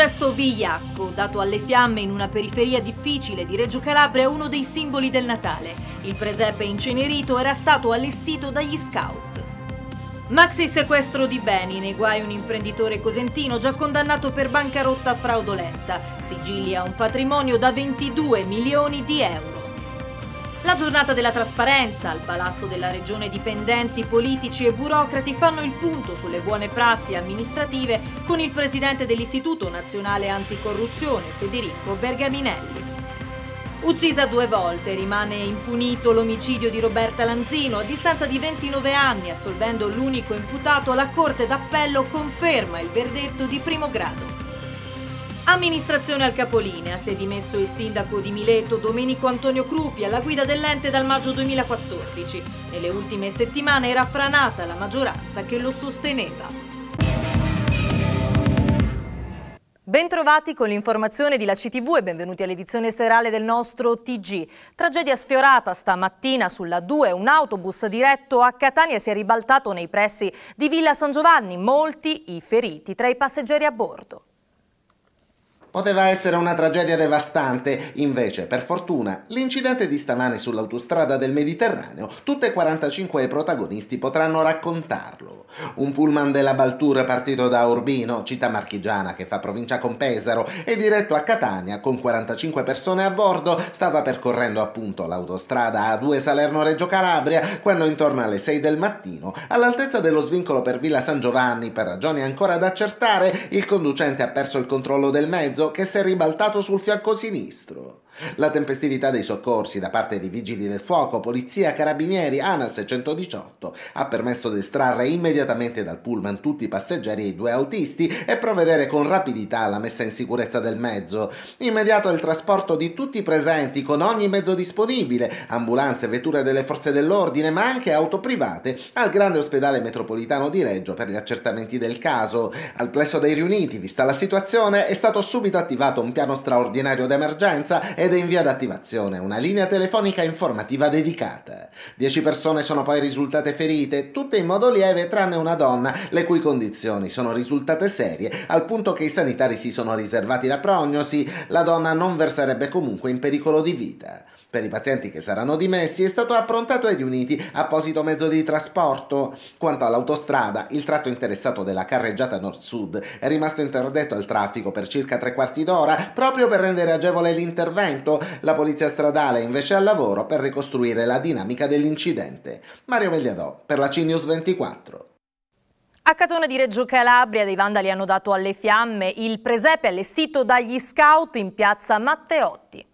gesto vigliacco, dato alle fiamme in una periferia difficile di Reggio Calabria, è uno dei simboli del Natale. Il presepe incenerito era stato allestito dagli scout. Maxi sequestro di beni, nei guai un imprenditore cosentino già condannato per bancarotta fraudolenta. Sigilia un patrimonio da 22 milioni di euro. La giornata della trasparenza al Palazzo della Regione dipendenti, politici e burocrati fanno il punto sulle buone prassi amministrative con il presidente dell'Istituto Nazionale Anticorruzione Federico Bergaminelli. Uccisa due volte, rimane impunito l'omicidio di Roberta Lanzino. A distanza di 29 anni, assolvendo l'unico imputato, la Corte d'Appello conferma il verdetto di primo grado. Amministrazione al Capolinea si è dimesso il sindaco di Mileto Domenico Antonio Crupi alla guida dell'ente dal maggio 2014. Nelle ultime settimane era franata la maggioranza che lo sosteneva. Bentrovati con l'informazione di La CTV e benvenuti all'edizione serale del nostro TG. Tragedia sfiorata stamattina sulla 2, un autobus diretto a Catania si è ribaltato nei pressi di Villa San Giovanni, molti i feriti tra i passeggeri a bordo. Poteva essere una tragedia devastante, invece per fortuna l'incidente di stamane sull'autostrada del Mediterraneo, tutte e 45 i protagonisti potranno raccontarlo. Un pullman della Baltura partito da Urbino, città marchigiana che fa provincia con Pesaro, e diretto a Catania con 45 persone a bordo, stava percorrendo appunto l'autostrada A2 Salerno-Reggio Calabria quando intorno alle 6 del mattino, all'altezza dello svincolo per Villa San Giovanni, per ragioni ancora da accertare, il conducente ha perso il controllo del mezzo mezzo che si è ribaltato sul fianco sinistro. La tempestività dei soccorsi da parte di vigili del fuoco, polizia, carabinieri, ANAS 118 ha permesso di estrarre immediatamente dal pullman tutti i passeggeri e i due autisti e provvedere con rapidità alla messa in sicurezza del mezzo. Immediato il trasporto di tutti i presenti con ogni mezzo disponibile, ambulanze, vetture delle forze dell'ordine, ma anche auto private, al grande ospedale metropolitano di Reggio per gli accertamenti del caso. Al plesso dei riuniti, vista la situazione, è stato subito attivato un piano straordinario d'emergenza ed ed è in via d'attivazione una linea telefonica informativa dedicata. Dieci persone sono poi risultate ferite, tutte in modo lieve tranne una donna, le cui condizioni sono risultate serie, al punto che i sanitari si sono riservati la prognosi, la donna non verserebbe comunque in pericolo di vita. Per i pazienti che saranno dimessi è stato approntato ai riuniti apposito mezzo di trasporto. Quanto all'autostrada, il tratto interessato della carreggiata nord-sud è rimasto interdetto al traffico per circa tre quarti d'ora proprio per rendere agevole l'intervento. La polizia stradale è invece al lavoro per ricostruire la dinamica dell'incidente. Mario Vegliadò per la CNews 24. A Catona di Reggio Calabria dei vandali hanno dato alle fiamme il presepe allestito dagli scout in piazza Matteotti.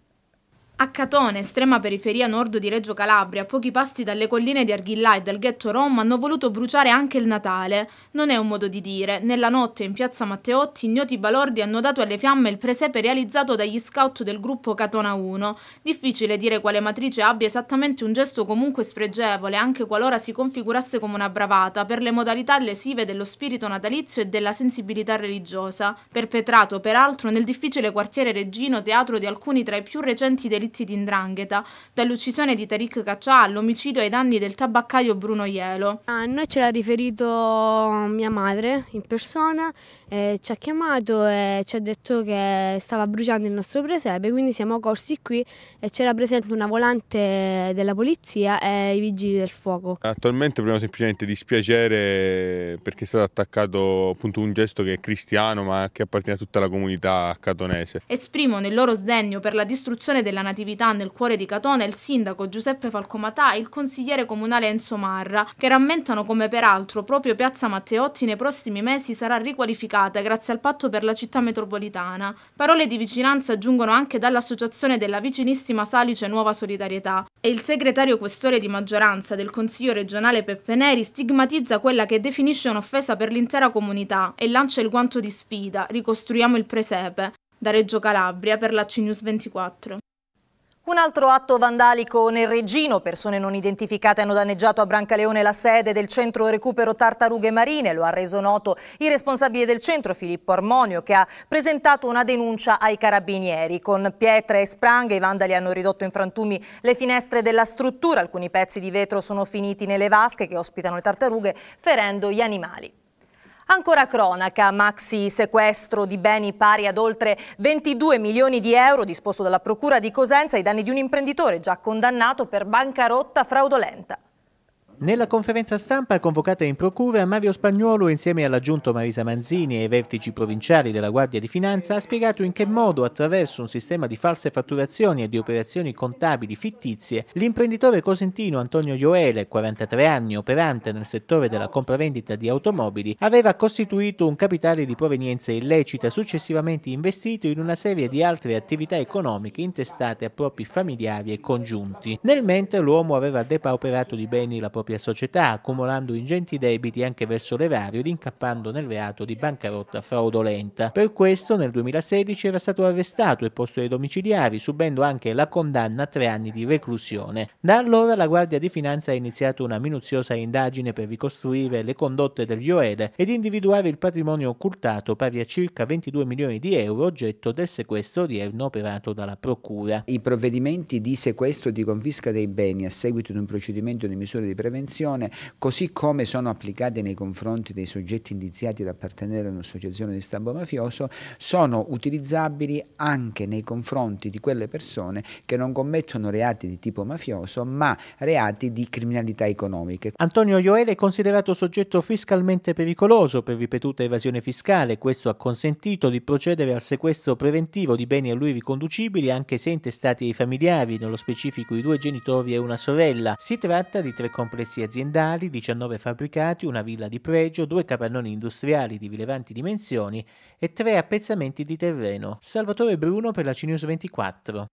A Catone, estrema periferia nord di Reggio Calabria, a pochi passi dalle colline di Arghillà e dal ghetto Rom hanno voluto bruciare anche il Natale. Non è un modo di dire. Nella notte in piazza Matteotti ignoti balordi hanno dato alle fiamme il presepe realizzato dagli scout del gruppo Catona 1. Difficile dire quale matrice abbia esattamente un gesto comunque spregevole, anche qualora si configurasse come una bravata, per le modalità lesive dello spirito natalizio e della sensibilità religiosa, perpetrato peraltro nel difficile quartiere Reggino, teatro di alcuni tra i più recenti delitti delitti di indrangheta, dall'uccisione di Tariq Caccià all'omicidio ai danni del tabaccaio Bruno Ielo. A noi ce l'ha riferito mia madre in persona, eh, ci ha chiamato e ci ha detto che stava bruciando il nostro presepe, quindi siamo corsi qui e c'era presente una volante della polizia e i vigili del fuoco. Attualmente proviamo semplicemente dispiacere perché è stato attaccato appunto un gesto che è cristiano ma che appartiene a tutta la comunità catonese. Esprimono il loro sdegno per la distruzione della nazione attività nel cuore di Catone il sindaco Giuseppe Falcomatà e il consigliere comunale Enzo Marra, che rammentano come peraltro proprio Piazza Matteotti nei prossimi mesi sarà riqualificata grazie al patto per la città metropolitana. Parole di vicinanza giungono anche dall'associazione della vicinissima Salice Nuova Solidarietà e il segretario questore di maggioranza del Consiglio regionale Peppe Neri stigmatizza quella che definisce un'offesa per l'intera comunità e lancia il guanto di sfida, ricostruiamo il presepe. Da Reggio Calabria per la CNews 24. Un altro atto vandalico nel Regino, persone non identificate hanno danneggiato a Brancaleone la sede del centro recupero tartarughe marine, lo ha reso noto il responsabile del centro Filippo Armonio che ha presentato una denuncia ai carabinieri. Con pietre e spranghe i vandali hanno ridotto in frantumi le finestre della struttura, alcuni pezzi di vetro sono finiti nelle vasche che ospitano le tartarughe ferendo gli animali. Ancora cronaca, maxi sequestro di beni pari ad oltre 22 milioni di euro disposto dalla Procura di Cosenza ai danni di un imprenditore già condannato per bancarotta fraudolenta. Nella conferenza stampa convocata in procura, Mario Spagnuolo, insieme all'aggiunto Marisa Manzini e ai vertici provinciali della Guardia di Finanza, ha spiegato in che modo, attraverso un sistema di false fatturazioni e di operazioni contabili fittizie, l'imprenditore cosentino Antonio Ioele, 43 anni, operante nel settore della compravendita di automobili, aveva costituito un capitale di provenienza illecita successivamente investito in una serie di altre attività economiche intestate a propri familiari e congiunti. Nel mentre l'uomo aveva depauperato di beni la propria propria società, accumulando ingenti debiti anche verso l'erario ed incappando nel reato di bancarotta fraudolenta. Per questo nel 2016 era stato arrestato e posto ai domiciliari, subendo anche la condanna a tre anni di reclusione. Da allora la Guardia di Finanza ha iniziato una minuziosa indagine per ricostruire le condotte del Joele ed individuare il patrimonio occultato pari a circa 22 milioni di euro oggetto del sequestro odierno operato dalla Procura. I provvedimenti di sequestro e di confisca dei beni a seguito di un procedimento di misure di prevenzione convenzione, così come sono applicate nei confronti dei soggetti indiziati ad appartenere a un'associazione di stampo mafioso, sono utilizzabili anche nei confronti di quelle persone che non commettono reati di tipo mafioso, ma reati di criminalità economica. Antonio Ioele è considerato soggetto fiscalmente pericoloso per ripetuta evasione fiscale, questo ha consentito di procedere al sequestro preventivo di beni a lui riconducibili anche se intestati ai familiari, nello specifico i due genitori e una sorella. Si tratta di tre complessi complessi aziendali, 19 fabbricati, una villa di pregio, due capannoni industriali di rilevanti dimensioni e tre appezzamenti di terreno. Salvatore Bruno per la CNews 24.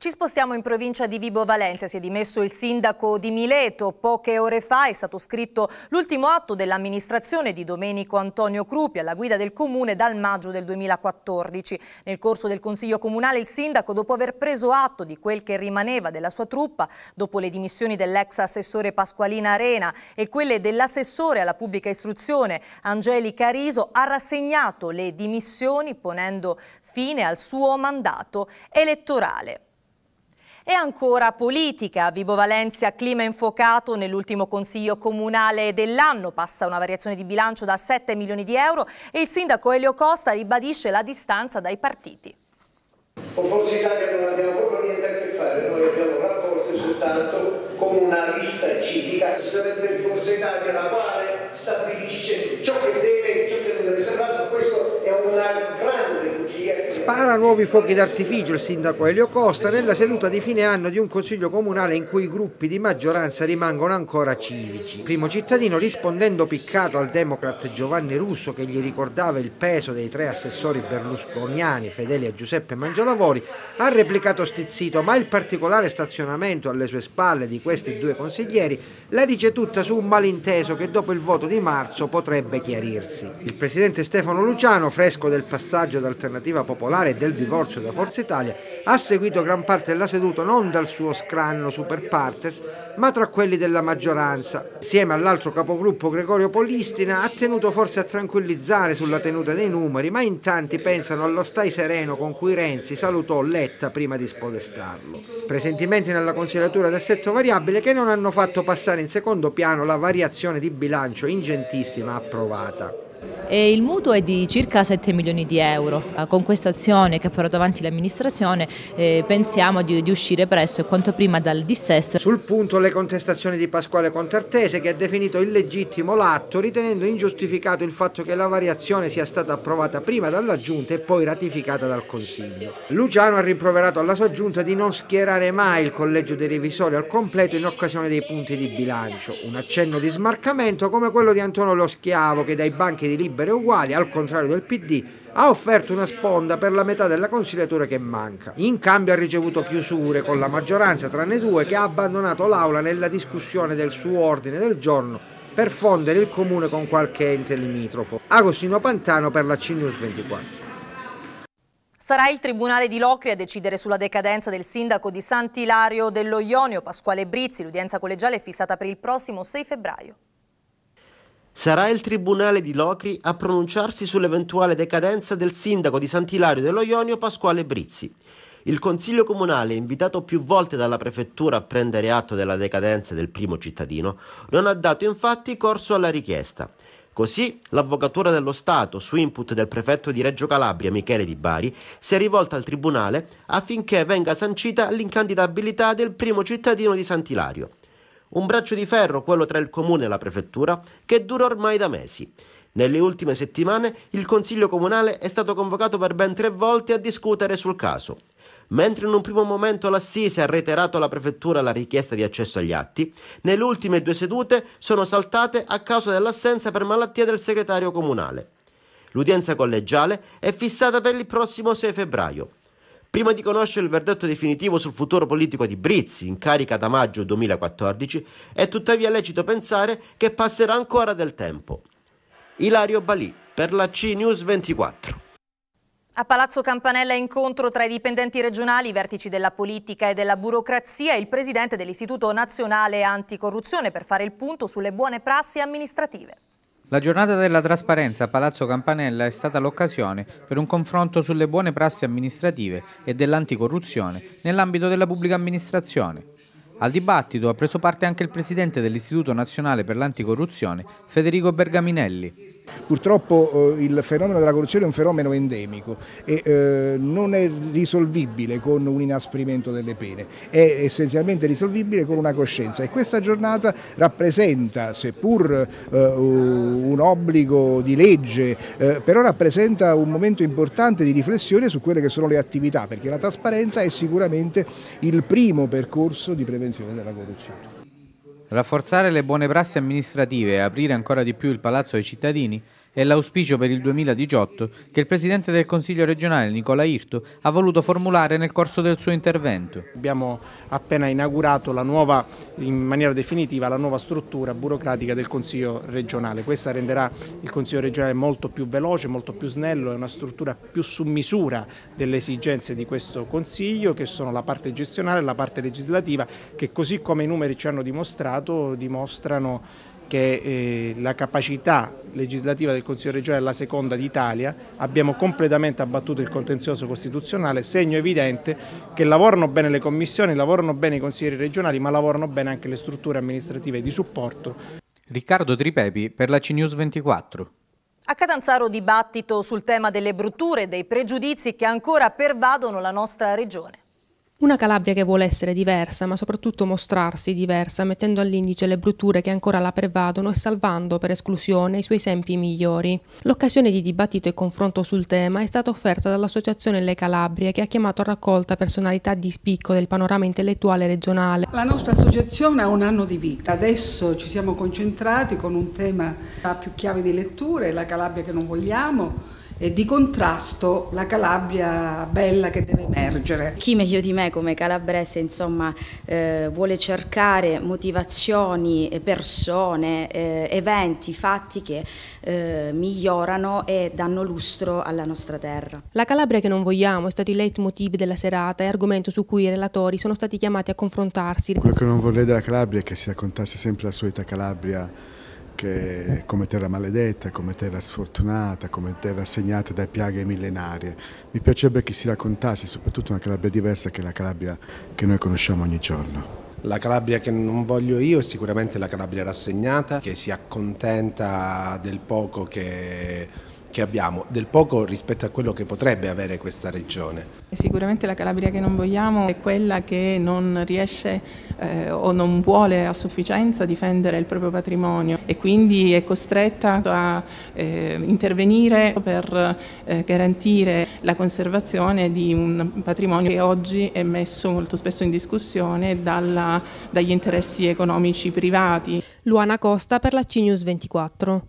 Ci spostiamo in provincia di Vibo Valencia, si è dimesso il sindaco di Mileto. Poche ore fa è stato scritto l'ultimo atto dell'amministrazione di Domenico Antonio Crupi alla guida del comune dal maggio del 2014. Nel corso del consiglio comunale il sindaco, dopo aver preso atto di quel che rimaneva della sua truppa, dopo le dimissioni dell'ex assessore Pasqualina Arena e quelle dell'assessore alla pubblica istruzione Angelica Riso, ha rassegnato le dimissioni ponendo fine al suo mandato elettorale. E ancora politica. Vibo Valencia, clima infuocato nell'ultimo consiglio comunale dell'anno. Passa una variazione di bilancio da 7 milioni di euro e il sindaco Elio Costa ribadisce la distanza dai partiti. Con Forza Italia non abbiamo proprio niente a che fare, noi abbiamo rapporti soltanto con una lista civica, precisamente di Forza Italia, la quale stabilisce ciò che deve e ciò che non deve. Questo è una prepara nuovi fuochi d'artificio il sindaco Elio Costa nella seduta di fine anno di un consiglio comunale in cui i gruppi di maggioranza rimangono ancora civici. Primo cittadino rispondendo piccato al democrat Giovanni Russo che gli ricordava il peso dei tre assessori berlusconiani fedeli a Giuseppe Mangialavori ha replicato stizzito ma il particolare stazionamento alle sue spalle di questi due consiglieri la dice tutta su un malinteso che dopo il voto di marzo potrebbe chiarirsi. Il presidente Stefano Luciano, fresco del passaggio d'alternativa popolare parlare del divorzio da Forza Italia, ha seguito gran parte della seduta non dal suo scranno super partes, ma tra quelli della maggioranza. Insieme all'altro capogruppo Gregorio Polistina ha tenuto forse a tranquillizzare sulla tenuta dei numeri, ma in tanti pensano allo stai sereno con cui Renzi salutò Letta prima di spodestarlo. Presentimenti nella consigliatura d'assetto variabile che non hanno fatto passare in secondo piano la variazione di bilancio ingentissima approvata. E il mutuo è di circa 7 milioni di euro. Eh, con questa azione che ha portato avanti l'amministrazione eh, pensiamo di, di, uscire presto e quanto prima dal dissesto. Sul punto le contestazioni di Pasquale Contartese che ha definito illegittimo l'atto ritenendo ingiustificato il fatto che la variazione sia stata approvata prima dalla Giunta e poi ratificata dal Consiglio. Luciano ha rimproverato alla sua Giunta di non schierare mai il collegio dei revisori al completo in occasione dei punti di bilancio, un accenno di smarcamento come quello di Antonio Lo Schiavo che dai banchi di Libero libere uguali, al contrario del PD, ha offerto una sponda per la metà della consigliatura che manca. In cambio ha ricevuto chiusure con la maggioranza, tranne due, che ha abbandonato l'aula nella discussione del suo ordine del giorno per fondere il comune con qualche ente limitrofo. Agostino Pantano per la CNews 24. Sarà il Tribunale di Locri a decidere sulla decadenza del sindaco di Sant'Ilario dello Ionio, Pasquale Brizzi. L'udienza collegiale è fissata per il prossimo 6 febbraio. Sarà il Tribunale di Locri a pronunciarsi sull'eventuale decadenza del sindaco di Sant'Ilario dello Ionio Pasquale Brizzi. Il Consiglio Comunale, invitato più volte dalla Prefettura a prendere atto della decadenza del primo cittadino, non ha dato infatti corso alla richiesta. Così l'Avvocatura dello Stato, su input del prefetto di Reggio Calabria Michele Di Bari, si è rivolta al Tribunale affinché venga sancita l'incandidabilità del primo cittadino di Sant'Ilario. Un braccio di ferro, quello tra il comune e la prefettura, che dura ormai da mesi. Nelle ultime settimane il Consiglio Comunale è stato convocato per ben tre volte a discutere sul caso. Mentre in un primo momento l'Assise ha reiterato alla Prefettura la richiesta di accesso agli atti, nelle ultime due sedute sono saltate a causa dell'assenza per malattia del segretario comunale. L'udienza collegiale è fissata per il prossimo 6 febbraio. Prima di conoscere il verdetto definitivo sul futuro politico di Brizzi, in carica da maggio 2014, è tuttavia lecito pensare che passerà ancora del tempo. Ilario Balì, per la CNews 24. A Palazzo Campanella incontro tra i dipendenti regionali, i vertici della politica e della burocrazia e il presidente dell'Istituto Nazionale Anticorruzione per fare il punto sulle buone prassi amministrative. La giornata della trasparenza a Palazzo Campanella è stata l'occasione per un confronto sulle buone prassi amministrative e dell'anticorruzione nell'ambito della pubblica amministrazione. Al dibattito ha preso parte anche il presidente dell'Istituto Nazionale per l'Anticorruzione, Federico Bergaminelli. Purtroppo eh, il fenomeno della corruzione è un fenomeno endemico e eh, non è risolvibile con un inasprimento delle pene, è essenzialmente risolvibile con una coscienza e questa giornata rappresenta, seppur eh, un obbligo di legge, eh, però rappresenta un momento importante di riflessione su quelle che sono le attività, perché la trasparenza è sicuramente il primo percorso di prevenzione prevenzione della corruzione. Rafforzare le buone prassi amministrative e aprire ancora di più il palazzo ai cittadini è l'auspicio per il 2018 che il Presidente del Consiglio regionale Nicola Irto ha voluto formulare nel corso del suo intervento. Abbiamo appena inaugurato nuova, in maniera definitiva la nuova struttura burocratica del Consiglio regionale. Questa renderà il Consiglio regionale molto più veloce, molto più snello, è una struttura più su misura delle esigenze di questo Consiglio che sono la parte gestionale e la parte legislativa che così come i numeri ci hanno dimostrato dimostrano che eh, la capacità legislativa del Consiglio regionale è la seconda d'Italia, abbiamo completamente abbattuto il contenzioso costituzionale, segno evidente che lavorano bene le commissioni, lavorano bene i consiglieri regionali, ma lavorano bene anche le strutture amministrative di supporto. Riccardo Tripepi per la CNews 24. A Catanzaro dibattito sul tema delle brutture e dei pregiudizi che ancora pervadono la nostra regione. Una Calabria che vuole essere diversa, ma soprattutto mostrarsi diversa, mettendo all'indice le brutture che ancora la pervadono e salvando per esclusione i suoi esempi migliori. L'occasione di dibattito e confronto sul tema è stata offerta dall'Associazione Le Calabrie, che ha chiamato a raccolta personalità di spicco del panorama intellettuale regionale. La nostra associazione ha un anno di vita, adesso ci siamo concentrati con un tema a più chiave di letture, la Calabria che non vogliamo e di contrasto la Calabria bella che deve emergere. Chi meglio di me come calabrese insomma, eh, vuole cercare motivazioni, eh, persone, eh, eventi, fatti che eh, migliorano e danno lustro alla nostra terra. La Calabria che non vogliamo è stato il leitmotiv della serata e argomento su cui i relatori sono stati chiamati a confrontarsi. Quello che non vorrei della Calabria è che si raccontasse sempre la solita Calabria che come terra maledetta, come terra sfortunata, come terra segnata da piaghe millenarie. Mi piacerebbe che si raccontasse soprattutto una Calabria diversa che è la Calabria che noi conosciamo ogni giorno. La Calabria che non voglio io è sicuramente la Calabria rassegnata, che si accontenta del poco che che abbiamo, del poco rispetto a quello che potrebbe avere questa regione. Sicuramente la Calabria che non vogliamo è quella che non riesce eh, o non vuole a sufficienza difendere il proprio patrimonio e quindi è costretta a eh, intervenire per eh, garantire la conservazione di un patrimonio che oggi è messo molto spesso in discussione dalla, dagli interessi economici privati. Luana Costa per la CNews 24.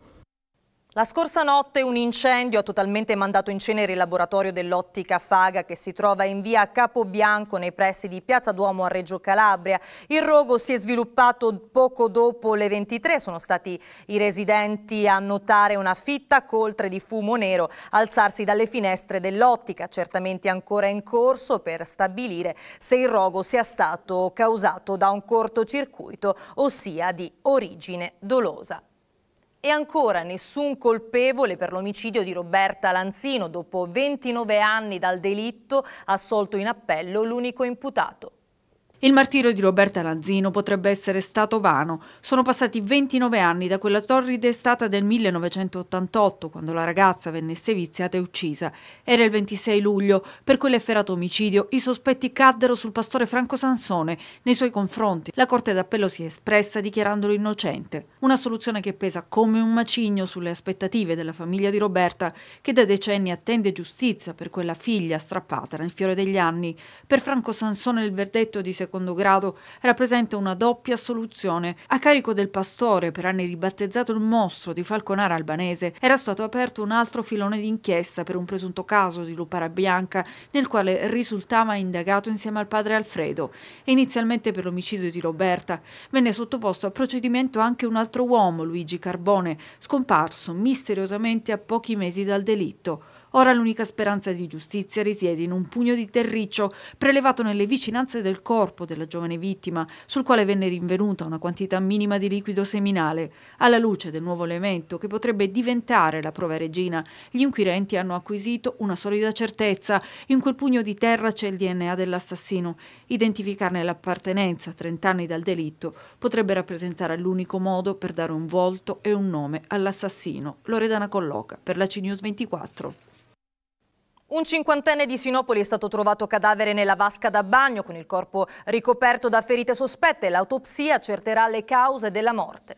La scorsa notte un incendio ha totalmente mandato in cenere il laboratorio dell'ottica Faga che si trova in via Capobianco nei pressi di Piazza Duomo a Reggio Calabria. Il rogo si è sviluppato poco dopo le 23, sono stati i residenti a notare una fitta coltre di fumo nero alzarsi dalle finestre dell'ottica, certamente ancora in corso per stabilire se il rogo sia stato causato da un cortocircuito, ossia di origine dolosa. E ancora nessun colpevole per l'omicidio di Roberta Lanzino, dopo 29 anni dal delitto, assolto in appello l'unico imputato. Il martirio di Roberta Lanzino potrebbe essere stato vano. Sono passati 29 anni da quella torride estate del 1988, quando la ragazza venne seviziata e uccisa. Era il 26 luglio. Per quell'efferato omicidio i sospetti caddero sul pastore Franco Sansone. Nei suoi confronti la Corte d'Appello si è espressa dichiarandolo innocente. Una soluzione che pesa come un macigno sulle aspettative della famiglia di Roberta, che da decenni attende giustizia per quella figlia strappata nel fiore degli anni. Per Franco Sansone il verdetto di secondo secondo grado rappresenta una doppia soluzione. a carico del pastore, per anni ribattezzato il mostro di Falconara albanese, era stato aperto un altro filone d'inchiesta per un presunto caso di lupara bianca nel quale risultava indagato insieme al padre Alfredo. Inizialmente per l'omicidio di Roberta venne sottoposto a procedimento anche un altro uomo, Luigi Carbone, scomparso misteriosamente a pochi mesi dal delitto. Ora l'unica speranza di giustizia risiede in un pugno di terriccio prelevato nelle vicinanze del corpo della giovane vittima, sul quale venne rinvenuta una quantità minima di liquido seminale. Alla luce del nuovo elemento, che potrebbe diventare la prova regina, gli inquirenti hanno acquisito una solida certezza. In quel pugno di terra c'è il DNA dell'assassino. Identificarne l'appartenenza, 30 anni dal delitto, potrebbe rappresentare l'unico modo per dare un volto e un nome all'assassino. Loredana Colloca per la CNews 24. Un cinquantenne di Sinopoli è stato trovato cadavere nella vasca da bagno con il corpo ricoperto da ferite sospette. L'autopsia accerterà le cause della morte.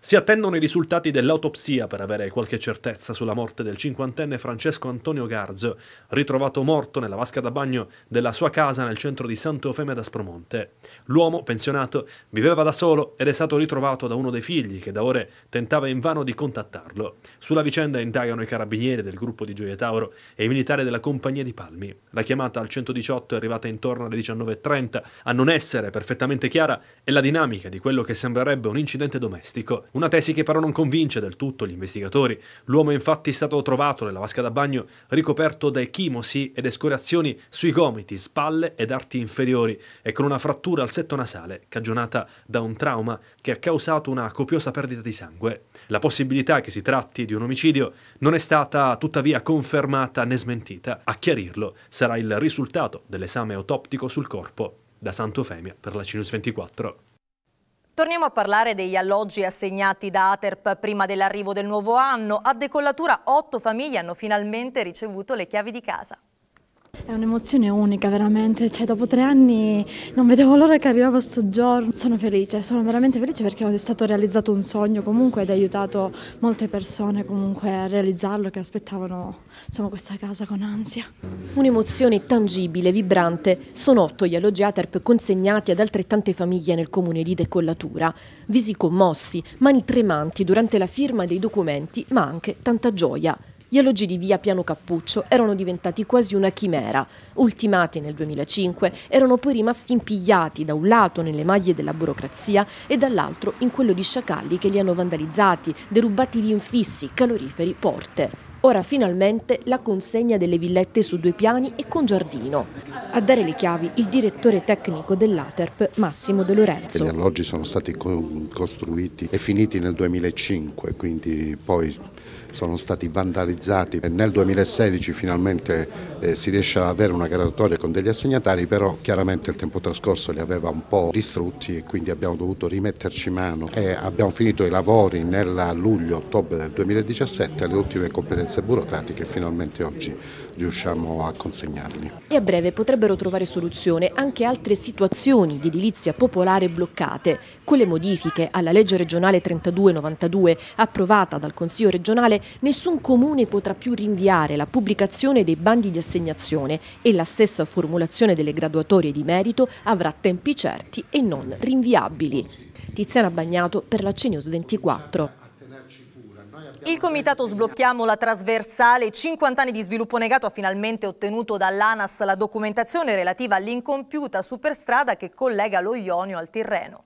Si attendono i risultati dell'autopsia per avere qualche certezza sulla morte del cinquantenne Francesco Antonio Garzo, ritrovato morto nella vasca da bagno della sua casa nel centro di Santo Sant'Eufemia d'Aspromonte. L'uomo, pensionato, viveva da solo ed è stato ritrovato da uno dei figli che da ore tentava invano di contattarlo. Sulla vicenda indagano i carabinieri del gruppo di Gioia Tauro e i militari della compagnia di Palmi. La chiamata al 118 è arrivata intorno alle 19.30 a non essere perfettamente chiara è la dinamica di quello che sembrerebbe un incidente domestico. Una tesi che però non convince del tutto gli investigatori. L'uomo è infatti stato trovato nella vasca da bagno ricoperto da echimosi ed escoriazioni sui gomiti, spalle ed arti inferiori e con una frattura al setto nasale cagionata da un trauma che ha causato una copiosa perdita di sangue. La possibilità che si tratti di un omicidio non è stata tuttavia confermata né smentita. A chiarirlo sarà il risultato dell'esame autoptico sul corpo. Da Santo Femia per la Cinus 24. Torniamo a parlare degli alloggi assegnati da Aterp prima dell'arrivo del nuovo anno. A decollatura otto famiglie hanno finalmente ricevuto le chiavi di casa. È un'emozione unica veramente, cioè dopo tre anni non vedevo l'ora che arrivava questo giorno. Sono felice, sono veramente felice perché è stato realizzato un sogno comunque ed ha aiutato molte persone comunque a realizzarlo che aspettavano insomma, questa casa con ansia. Un'emozione tangibile, vibrante. Sono otto gli alloggi ATERP consegnati ad altrettante famiglie nel comune di Decollatura. Visi commossi, mani tremanti durante la firma dei documenti ma anche tanta gioia gli alloggi di via Piano Cappuccio erano diventati quasi una chimera. Ultimati nel 2005, erano poi rimasti impigliati da un lato nelle maglie della burocrazia e dall'altro in quello di sciacalli che li hanno vandalizzati, derubati gli infissi, caloriferi, porte. Ora finalmente la consegna delle villette su due piani e con giardino. A dare le chiavi il direttore tecnico dell'Aterp Massimo De Lorenzo. Gli alloggi sono stati costruiti e finiti nel 2005, quindi poi sono stati vandalizzati. Nel 2016 finalmente eh, si riesce ad avere una graduatoria con degli assegnatari, però chiaramente il tempo trascorso li aveva un po' distrutti e quindi abbiamo dovuto rimetterci mano. E abbiamo finito i lavori nel luglio-ottobre del 2017, le ultime competenze burocratiche finalmente oggi riusciamo a consegnarli. E a breve potrebbero trovare soluzione anche altre situazioni di edilizia popolare bloccate. Con le modifiche alla legge regionale 3292 approvata dal Consiglio regionale, nessun comune potrà più rinviare la pubblicazione dei bandi di assegnazione e la stessa formulazione delle graduatorie di merito avrà tempi certi e non rinviabili. Tiziana Bagnato per la CNews 24. Il comitato Sblocchiamo la trasversale 50 anni di sviluppo negato ha finalmente ottenuto dall'ANAS la documentazione relativa all'incompiuta superstrada che collega lo Ionio al Tirreno.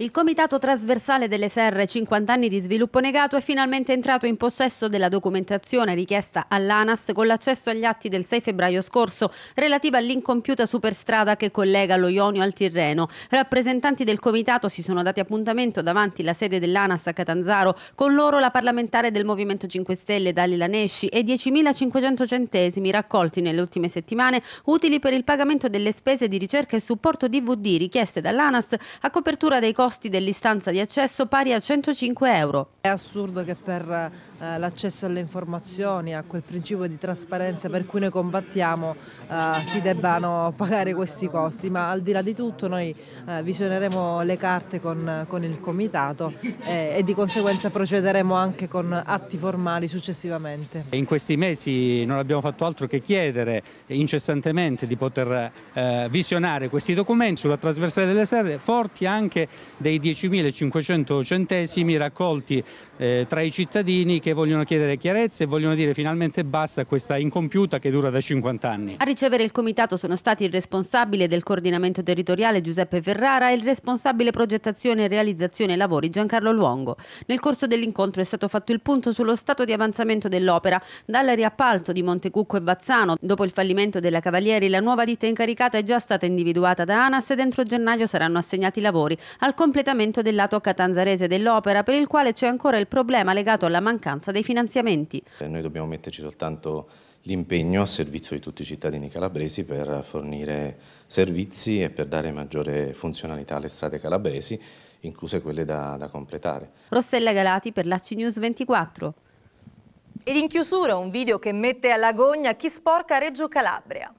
Il Comitato Trasversale delle Serre 50 anni di sviluppo negato è finalmente entrato in possesso della documentazione richiesta all'ANAS con l'accesso agli atti del 6 febbraio scorso relativa all'incompiuta superstrada che collega lo Ionio al Tirreno. Rappresentanti del Comitato si sono dati appuntamento davanti alla sede dell'ANAS a Catanzaro, con loro la parlamentare del Movimento 5 Stelle Dalila Nesci e 10.500 centesimi raccolti nelle ultime settimane utili per il pagamento delle spese di ricerca e supporto DVD richieste dall'ANAS a copertura dei costi costi dell'istanza di accesso pari a 105 euro. È assurdo che per eh, l'accesso alle informazioni, a quel principio di trasparenza per cui noi combattiamo, eh, si debbano pagare questi costi, ma al di là di tutto noi eh, visioneremo le carte con, con il Comitato eh, e di conseguenza procederemo anche con atti formali successivamente. In questi mesi non abbiamo fatto altro che chiedere incessantemente di poter eh, visionare questi documenti sulla trasversale delle serre, forti anche dei 10.500 centesimi raccolti eh, tra i cittadini che vogliono chiedere chiarezza e vogliono dire finalmente basta a questa incompiuta che dura da 50 anni. A ricevere il comitato sono stati il responsabile del coordinamento territoriale Giuseppe Ferrara e il responsabile progettazione e realizzazione lavori Giancarlo Luongo. Nel corso dell'incontro è stato fatto il punto sullo stato di avanzamento dell'opera, dal riappalto di Montecucco e Bazzano, dopo il fallimento della Cavalieri, la nuova ditta incaricata è già stata individuata da ANAS e dentro gennaio saranno assegnati i lavori al completamento del lato catanzarese dell'opera per il quale c'è ancora il problema legato alla mancanza dei finanziamenti. Eh, noi dobbiamo metterci soltanto l'impegno a servizio di tutti i cittadini calabresi per fornire servizi e per dare maggiore funzionalità alle strade calabresi, incluse quelle da, da completare. Rossella Galati per l'AC News 24. Ed in chiusura un video che mette all'agonia gogna chi sporca Reggio Calabria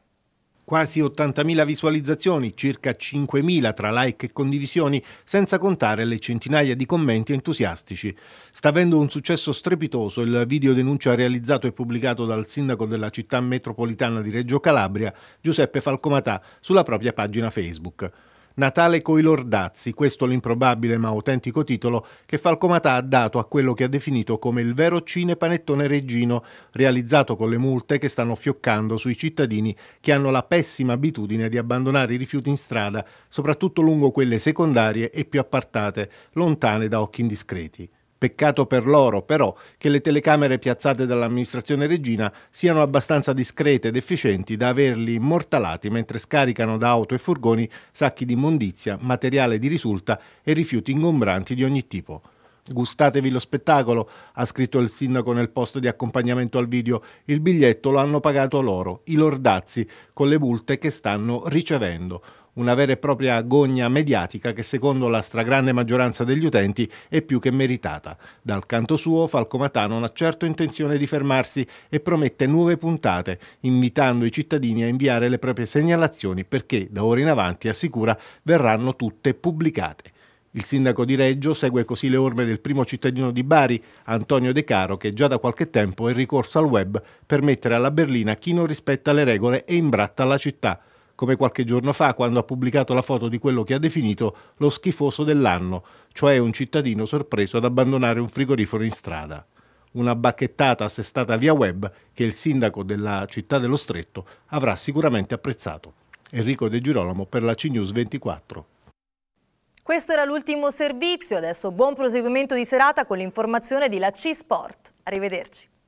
quasi 80.000 visualizzazioni, circa 5.000 tra like e condivisioni, senza contare le centinaia di commenti entusiastici. Sta avendo un successo strepitoso il video denuncia realizzato e pubblicato dal sindaco della città metropolitana di Reggio Calabria, Giuseppe Falcomatà, sulla propria pagina Facebook. Natale coi Lordazzi, questo l'improbabile ma autentico titolo che Falcomatà ha dato a quello che ha definito come il vero cinepanettone reggino, realizzato con le multe che stanno fioccando sui cittadini che hanno la pessima abitudine di abbandonare i rifiuti in strada, soprattutto lungo quelle secondarie e più appartate, lontane da occhi indiscreti. Peccato per loro, però, che le telecamere piazzate dall'amministrazione Regina siano abbastanza discrete ed efficienti da averli immortalati mentre scaricano da auto e furgoni sacchi di immondizia, materiale di risulta e rifiuti ingombranti di ogni tipo. Gustatevi lo spettacolo, ha scritto il sindaco nel posto di accompagnamento al video. Il biglietto lo hanno pagato loro, i lordazzi, con le multe che stanno ricevendo una vera e propria gogna mediatica che secondo la stragrande maggioranza degli utenti è più che meritata. Dal canto suo Falco Matà non ha certo intenzione di fermarsi e promette nuove puntate, invitando i cittadini a inviare le proprie segnalazioni perché da ora in avanti, assicura, verranno tutte pubblicate. Il sindaco di Reggio segue così le orme del primo cittadino di Bari, Antonio De Caro, che già da qualche tempo è ricorso al web per mettere alla berlina chi non rispetta le regole e imbratta la città come qualche giorno fa quando ha pubblicato la foto di quello che ha definito lo schifoso dell'anno, cioè un cittadino sorpreso ad abbandonare un frigorifero in strada. Una bacchettata assestata via web che il sindaco della città dello Stretto avrà sicuramente apprezzato. Enrico De Girolamo per la CNews 24. Questo era l'ultimo servizio, adesso buon proseguimento di serata con l'informazione di La C Sport. Arrivederci.